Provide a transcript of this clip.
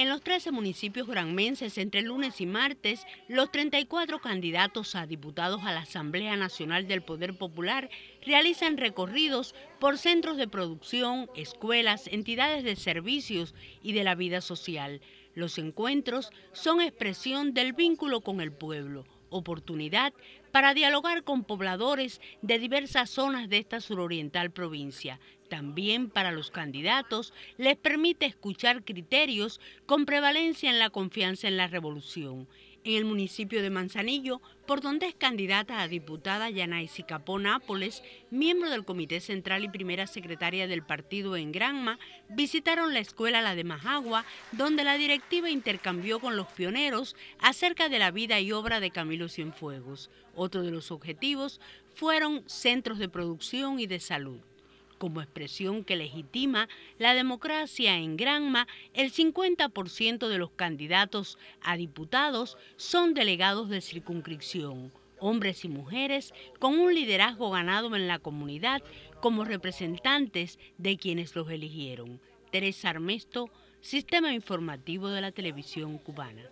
En los 13 municipios granmenses, entre lunes y martes, los 34 candidatos a diputados a la Asamblea Nacional del Poder Popular realizan recorridos por centros de producción, escuelas, entidades de servicios y de la vida social. Los encuentros son expresión del vínculo con el pueblo, oportunidad para dialogar con pobladores de diversas zonas de esta suroriental provincia. También para los candidatos les permite escuchar criterios con prevalencia en la confianza en la revolución. En el municipio de Manzanillo, por donde es candidata a diputada Yanaisi Capó Nápoles, miembro del Comité Central y primera secretaria del partido en Granma, visitaron la escuela La de Majagua, donde la directiva intercambió con los pioneros acerca de la vida y obra de Camilo Cienfuegos. Otro de los objetivos fueron centros de producción y de salud como expresión que legitima la democracia en Granma, el 50% de los candidatos a diputados son delegados de circunscripción, hombres y mujeres con un liderazgo ganado en la comunidad como representantes de quienes los eligieron. Teresa Armesto, Sistema Informativo de la Televisión Cubana.